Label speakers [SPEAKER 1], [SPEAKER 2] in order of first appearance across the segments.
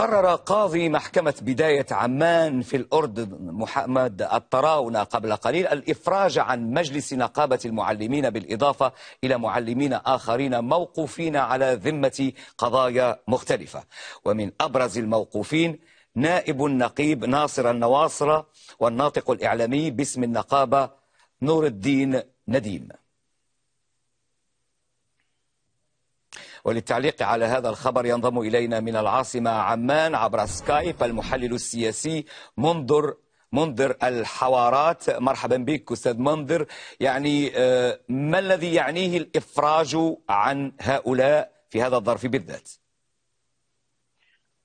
[SPEAKER 1] قرر قاضي محكمة بداية عمان في الأردن محمد الطراونة قبل قليل الإفراج عن مجلس نقابة المعلمين بالإضافة إلى معلمين آخرين موقوفين على ذمة قضايا مختلفة ومن أبرز الموقوفين نائب النقيب ناصر النواصرة والناطق الإعلامي باسم النقابة نور الدين نديم وللتعليق على هذا الخبر ينضم إلينا من العاصمة عمان عبر سكايب المحلل السياسي منذر منذر الحوارات مرحبا بك أستاذ منذر يعني آه، ما الذي يعنيه الإفراج عن هؤلاء في هذا الظرف بالذات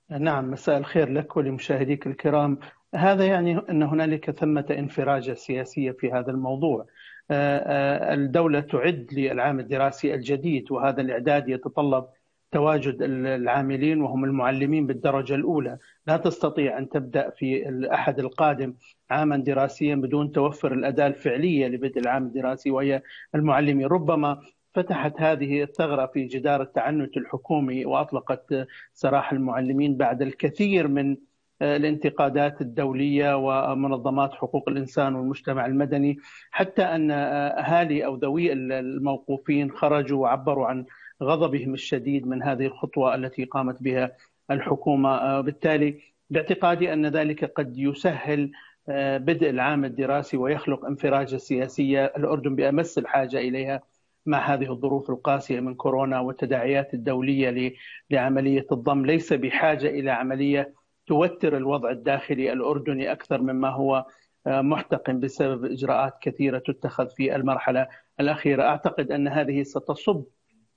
[SPEAKER 2] نعم مساء الخير لك ولمشاهديك الكرام هذا يعني أن هنالك ثمة انفراجة سياسية في هذا الموضوع آه، آه، الدولة تعد للعام الدراسي الجديد وهذا الإعداد يتطلب تواجد العاملين وهم المعلمين بالدرجة الأولى لا تستطيع أن تبدأ في الأحد القادم عاما دراسيا بدون توفر الأداة الفعلية لبدء العام الدراسي وهي المعلمين ربما فتحت هذه الثغرة في جدار التعنت الحكومي وأطلقت آه، سراح المعلمين بعد الكثير من آه، الانتقادات الدولية ومنظمات حقوق الإنسان والمجتمع المدني حتى أن آه، أهالي أو ذوي الموقوفين خرجوا وعبروا عن غضبهم الشديد من هذه الخطوة التي قامت بها الحكومة آه، بالتالي باعتقادي أن ذلك قد يسهل بدء العام الدراسي ويخلق انفراجة سياسية الأردن بأمس الحاجة إليها مع هذه الظروف القاسية من كورونا والتداعيات الدولية لعملية الضم ليس بحاجة إلى عملية توتر الوضع الداخلي الاردني اكثر مما هو آه، محتقن بسبب اجراءات كثيره تتخذ في المرحله الاخيره، اعتقد ان هذه ستصب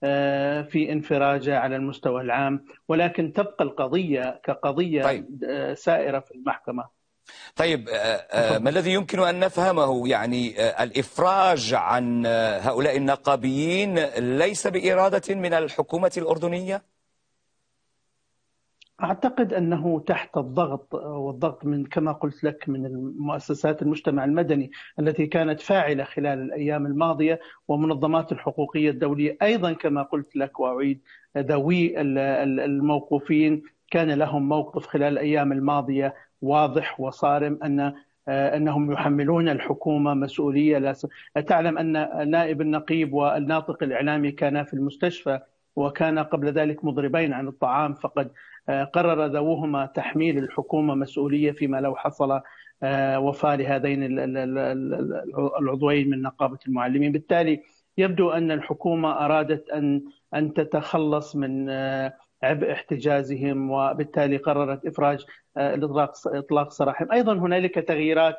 [SPEAKER 2] آه، في انفراجه على المستوى العام ولكن تبقى القضيه كقضيه طيب. آه، سائره في المحكمه.
[SPEAKER 1] طيب ما الذي يمكن ان نفهمه يعني الافراج عن هؤلاء النقابيين ليس باراده من الحكومه الاردنيه؟
[SPEAKER 2] اعتقد انه تحت الضغط والضغط من كما قلت لك من المؤسسات المجتمع المدني التي كانت فاعله خلال الايام الماضيه ومنظمات الحقوقيه الدوليه ايضا كما قلت لك واعيد ذوي الموقوفين كان لهم موقف خلال الايام الماضيه واضح وصارم ان انهم يحملون الحكومه مسؤوليه لا تعلم ان نائب النقيب والناطق الاعلامي كانا في المستشفى وكان قبل ذلك مضربين عن الطعام فقد آه، قرر ذووهما تحميل الحكومة مسؤولية فيما لو حصل آه، وفاة لهذين العضوين من نقابة المعلمين بالتالي يبدو أن الحكومة أرادت أن أن تتخلص من آه، عبء احتجازهم وبالتالي قررت إفراج الإطلاق إطلاق سراحهم أيضا هنالك تغييرات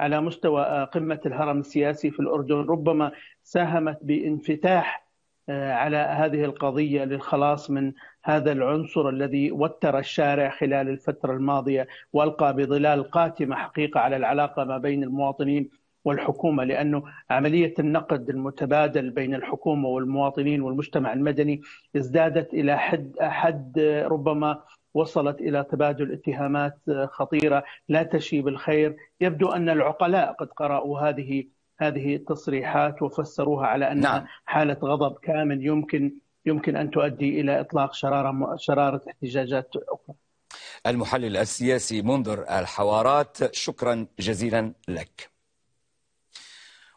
[SPEAKER 2] على مستوى قمة الهرم السياسي في الأردن ربما ساهمت بانفتاح آه، على هذه القضية للخلاص من هذا العنصر الذي وتر الشارع خلال الفترة الماضية وألقى بظلال قاتمة حقيقة على العلاقة ما بين المواطنين والحكومه لانه عمليه النقد المتبادل بين الحكومه والمواطنين والمجتمع المدني ازدادت الى حد حد ربما وصلت الى تبادل اتهامات خطيره لا تشي بالخير، يبدو ان العقلاء قد قرأوا هذه هذه التصريحات وفسروها على أن نعم. حالة غضب كامل يمكن يمكن أن تؤدي إلى إطلاق شرارة شرارة احتجاجات أخرى
[SPEAKER 1] المحلل السياسي منذر الحوارات شكرا جزيلا لك